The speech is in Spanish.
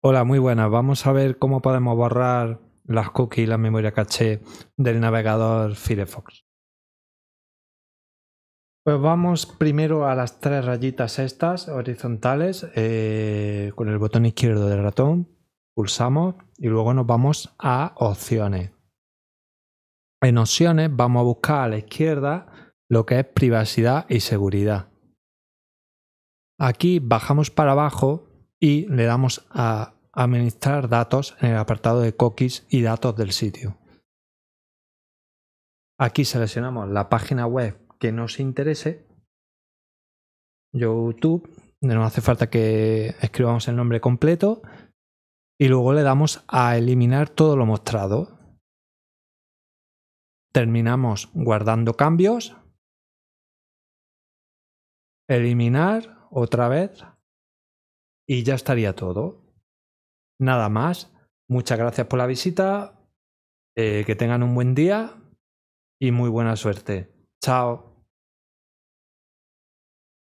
Hola, muy buenas. Vamos a ver cómo podemos borrar las cookies y la memoria caché del navegador Firefox. Pues vamos primero a las tres rayitas estas horizontales eh, con el botón izquierdo del ratón, pulsamos y luego nos vamos a opciones. En opciones vamos a buscar a la izquierda lo que es privacidad y seguridad. Aquí bajamos para abajo y le damos a administrar datos en el apartado de cookies y datos del sitio. Aquí seleccionamos la página web que nos interese, YouTube, no hace falta que escribamos el nombre completo y luego le damos a eliminar todo lo mostrado. Terminamos guardando cambios, eliminar otra vez y ya estaría todo. Nada más. Muchas gracias por la visita. Eh, que tengan un buen día y muy buena suerte. Chao.